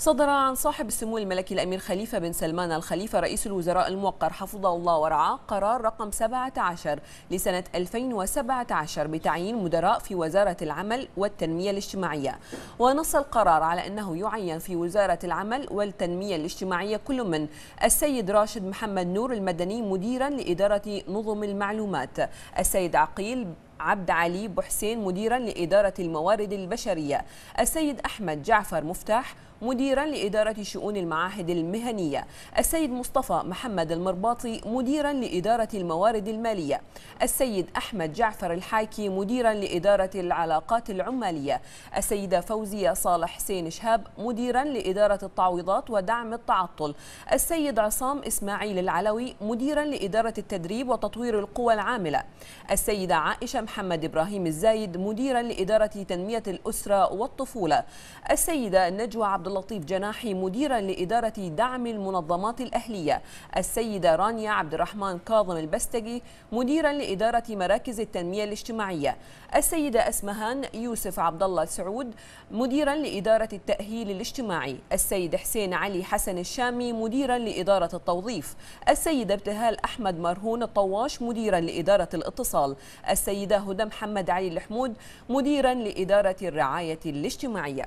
صدر عن صاحب السمو الملكي الأمير خليفة بن سلمان الخليفة رئيس الوزراء الموقر حفظه الله ورعاه قرار رقم 17 لسنة 2017 بتعيين مدراء في وزارة العمل والتنمية الاجتماعية ونص القرار على أنه يعين في وزارة العمل والتنمية الاجتماعية كل من السيد راشد محمد نور المدني مديرا لإدارة نظم المعلومات السيد عقيل عبد علي بحسين مديرا لإدارة الموارد البشرية السيد أحمد جعفر مفتاح مديرا لإدارة شؤون المعاهد المهنية السيد مصطفى محمد المرباطي مديرا لإدارة الموارد المالية السيد أحمد جعفر الحاكي مديرا لإدارة العلاقات العمالية السيدة فوزية صالح حسين شهاب مديرا لإدارة التعويضات ودعم التعطل السيد عصام إسماعيل العلوي مديرا لإدارة التدريب وتطوير القوى العاملة السيدة عائشة محمد إبراهيم الزايد مديرا لإدارة تنمية الأسرة والطفولة السيدة نجوى عبد اللطيف جناحي مديرا لإدارة دعم المنظمات الأهلية السيدة رانيا عبد الرحمن كاظم البستقي مديرا لإدارة مراكز التنمية الاجتماعية السيدة أسمهان يوسف عبد الله سعود مديرا لإدارة التأهيل الاجتماعي السيد حسين علي حسن الشامي مديرا لإدارة التوظيف السيدة ابتهال أحمد مرهون الطواش مديرا لإدارة الاتصال السيدة هدى محمد علي الحمود مديرا لإدارة الرعاية الاجتماعية